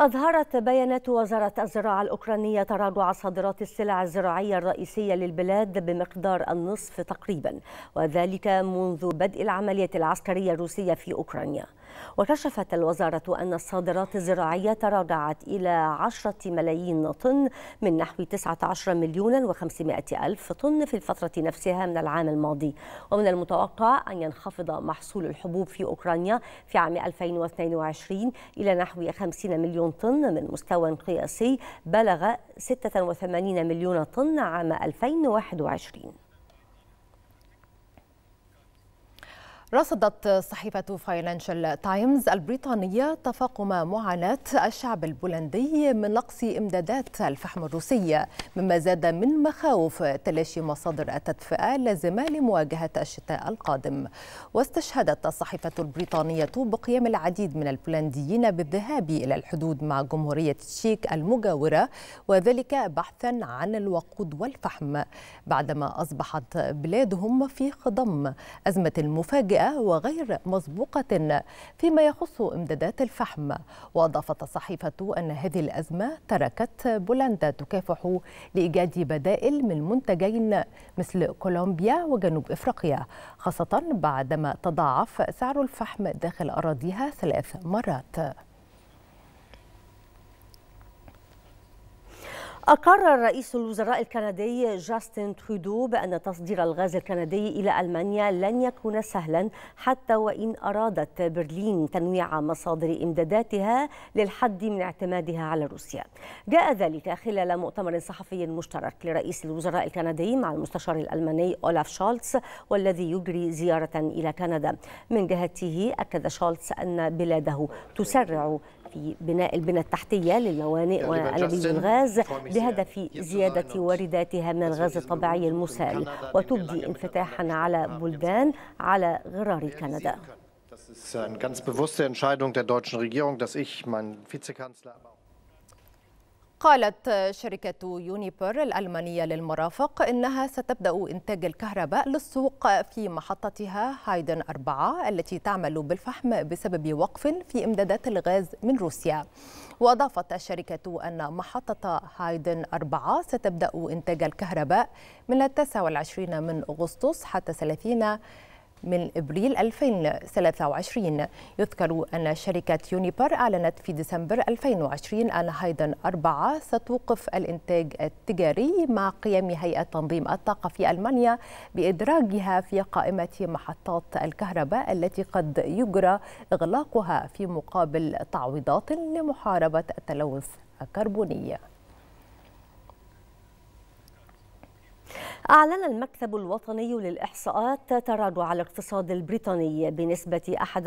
أظهرت بيانات وزارة الزراعة الأوكرانية تراجع صادرات السلع الزراعية الرئيسية للبلاد بمقدار النصف تقريبا وذلك منذ بدء العملية العسكرية الروسية في أوكرانيا وكشفت الوزارة أن الصادرات الزراعية تراجعت إلى 10 ملايين طن من نحو 19 مليون و500 ألف طن في الفترة نفسها من العام الماضي ومن المتوقع أن ينخفض محصول الحبوب في أوكرانيا في عام 2022 إلى نحو 50 مليون طن من مستوى قياسي بلغ 86 مليون طن عام 2021 رصدت صحيفة فاينانشال تايمز البريطانية تفاقم معاناة الشعب البولندي من نقص إمدادات الفحم الروسية مما زاد من مخاوف تلاشي مصادر التدفئة اللازمة لمواجهة الشتاء القادم واستشهدت الصحيفة البريطانية بقيام العديد من البولنديين بالذهاب إلى الحدود مع جمهورية التشيك المجاورة وذلك بحثا عن الوقود والفحم بعدما أصبحت بلادهم في خضم أزمة مفاجئة سيئة وغير مسبوقة فيما يخص إمدادات الفحم وأضافت الصحيفة أن هذه الأزمة تركت بولندا تكافح لإيجاد بدائل من منتجين مثل كولومبيا وجنوب إفريقيا خاصة بعدما تضاعف سعر الفحم داخل أراضيها ثلاث مرات أقر رئيس الوزراء الكندي جاستن ترودو بأن تصدير الغاز الكندي إلى ألمانيا لن يكون سهلا حتى وإن أرادت برلين تنويع مصادر إمداداتها للحد من اعتمادها على روسيا جاء ذلك خلال مؤتمر صحفي مشترك لرئيس الوزراء الكندي مع المستشار الألماني أولاف شولتز والذي يجري زيارة إلى كندا من جهته أكد شولتز أن بلاده تسرع في بناء البنى التحتية للموانئ وأنابيب الغاز بهدف يعني زيادة وارداتها من الغاز الطبيعي المسال وتبدي انفتاحا على بلدان على غرار كندا. Das ist eine ganz bewusste Entscheidung der deutschen Regierung, dass ich, meinen Vizekanzler, قالت شركة يونيبر الألمانية للمرافق إنها ستبدأ إنتاج الكهرباء للسوق في محطتها هايدن أربعة التي تعمل بالفحم بسبب وقف في إمدادات الغاز من روسيا وأضافت الشركة أن محطة هايدن أربعة ستبدأ إنتاج الكهرباء من 29 من أغسطس حتى 30 من ابريل 2023 يذكر ان شركه يونيبر اعلنت في ديسمبر 2020 ان هايدن 4 ستوقف الانتاج التجاري مع قيام هيئه تنظيم الطاقه في المانيا بادراجها في قائمه محطات الكهرباء التي قد يجرى اغلاقها في مقابل تعويضات لمحاربه التلوث الكربوني أعلن المكتب الوطني للإحصاءات تراجع الاقتصاد البريطاني بنسبة 11%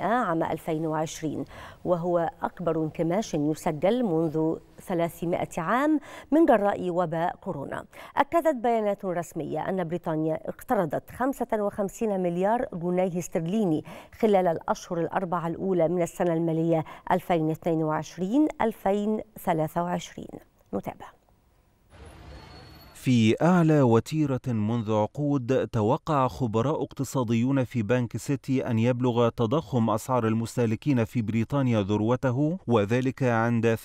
عام 2020 وهو أكبر انكماش يسجل منذ 300 عام من جراء وباء كورونا أكدت بيانات رسمية أن بريطانيا اقترضت 55 مليار جنيه استرليني خلال الأشهر الأربعة الأولى من السنة المالية 2022-2023 نتابع في أعلى وتيرة منذ عقود توقع خبراء اقتصاديون في بنك سيتي أن يبلغ تضخم أسعار المستهلكين في بريطانيا ذروته وذلك عند 18%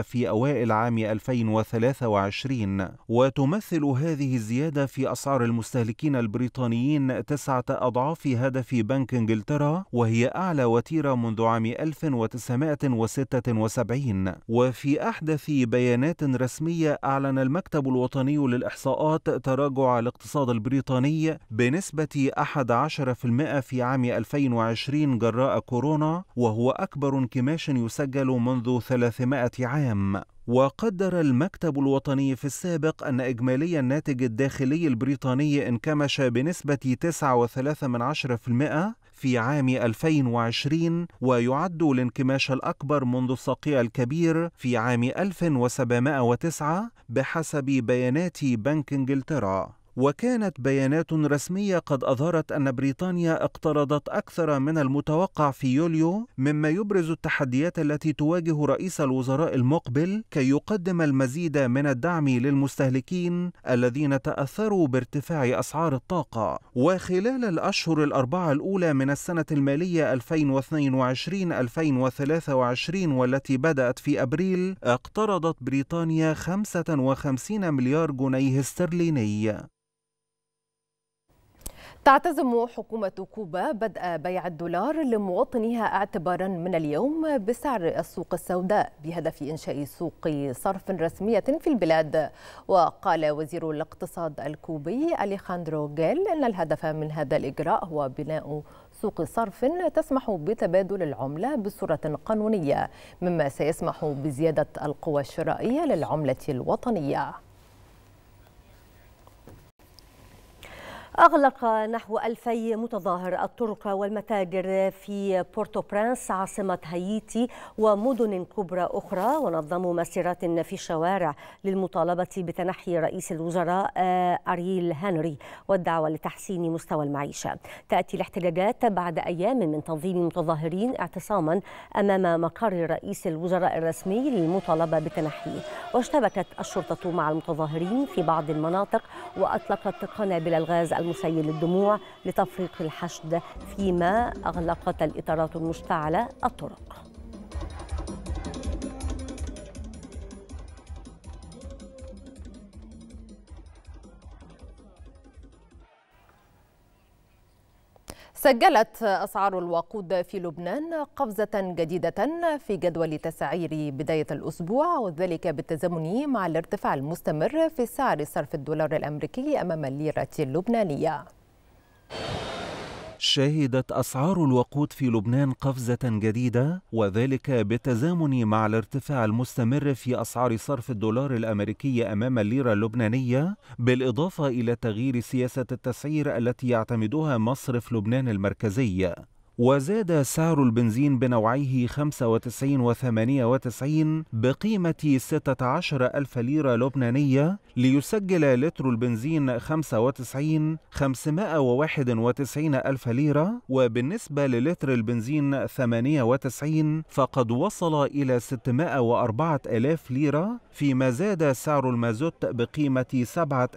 في أوائل عام 2023 وتمثل هذه الزيادة في أسعار المستهلكين البريطانيين تسعة أضعاف هدف بنك إنجلترا وهي أعلى وتيرة منذ عام 1976 وفي أحدث بيانات رسمية أعلن المكتب المكتب الوطني للإحصاءات تراجع الاقتصاد البريطاني بنسبة 11% في عام 2020 جراء كورونا وهو أكبر انكماش يسجل منذ 300 عام وقدر المكتب الوطني في السابق أن إجمالي الناتج الداخلي البريطاني انكمش بنسبة 9.3% في عام 2020 ويعد الانكماش الأكبر منذ الصقيع الكبير في عام 1709 بحسب بيانات بنك إنجلترا وكانت بيانات رسمية قد أظهرت أن بريطانيا اقترضت أكثر من المتوقع في يوليو مما يبرز التحديات التي تواجه رئيس الوزراء المقبل كي يقدم المزيد من الدعم للمستهلكين الذين تأثروا بارتفاع أسعار الطاقة وخلال الأشهر الأربعة الأولى من السنة المالية 2022-2023 والتي بدأت في أبريل اقترضت بريطانيا 55 مليار جنيه استرليني تعتزم حكومة كوبا بدء بيع الدولار لمواطنيها اعتبارا من اليوم بسعر السوق السوداء بهدف إنشاء سوق صرف رسمية في البلاد وقال وزير الاقتصاد الكوبي أليخاندرو جيل أن الهدف من هذا الإجراء هو بناء سوق صرف تسمح بتبادل العملة بصورة قانونية مما سيسمح بزيادة القوى الشرائية للعملة الوطنية أغلق نحو ألفي متظاهر الطرق والمتاجر في بورتو برانس عاصمة هايتي ومدن كبرى أخرى ونظموا مسيرات في الشوارع للمطالبة بتنحي رئيس الوزراء آه، أريل هنري والدعوة لتحسين مستوى المعيشة تأتي الاحتجاجات بعد أيام من تنظيم متظاهرين اعتصاما أمام مقر رئيس الوزراء الرسمي للمطالبة بتنحيه واشتبكت الشرطة مع المتظاهرين في بعض المناطق وأطلقت قنابل الغاز المسيل الدموع لتفريق الحشد فيما أغلقت الإطارات المشتعلة الطرق سجلت أسعار الوقود في لبنان قفزة جديدة في جدول تسعير بداية الأسبوع وذلك بالتزامن مع الارتفاع المستمر في سعر صرف الدولار الأمريكي أمام الليرة اللبنانية. شهدت أسعار الوقود في لبنان قفزة جديدة وذلك بالتزامن مع الارتفاع المستمر في أسعار صرف الدولار الأمريكي أمام الليرة اللبنانية بالإضافة إلى تغيير سياسة التسعير التي يعتمدها مصرف لبنان المركزي وزاد سعر البنزين بنوعيه 95 و 98 بقيمة 16 ألف ليرة لبنانية ليسجل لتر البنزين 95 591 ألف ليرة وبالنسبة للتر البنزين 98 فقد وصل إلى 604 ألاف ليرة فيما زاد سعر المازوت بقيمة 7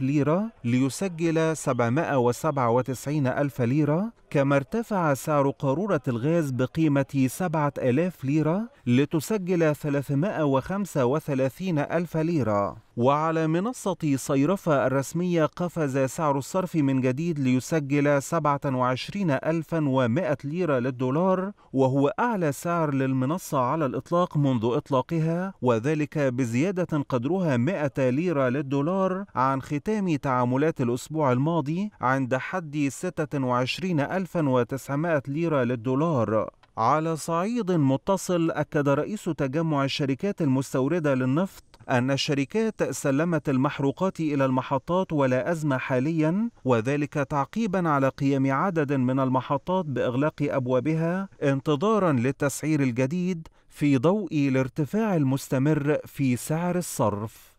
ليرة ليسجل 797 ألف ليرة كما ارتفع سعر قارورة الغاز بقيمة 7000 ليرة لتسجل 335 ألف ليرة وعلى منصة صيرفة الرسمية قفز سعر الصرف من جديد ليسجل 27100 ليرة للدولار وهو أعلى سعر للمنصة على الإطلاق منذ إطلاقها وذلك بزيادة قدرها 100 ليرة للدولار عن ختام تعاملات الأسبوع الماضي عند حد 26900 ليرة للدولار على صعيد متصل أكد رئيس تجمع الشركات المستوردة للنفط أن الشركات سلمت المحروقات إلى المحطات ولا أزمة حاليا وذلك تعقيبا على قيام عدد من المحطات بإغلاق أبوابها انتظارا للتسعير الجديد في ضوء الارتفاع المستمر في سعر الصرف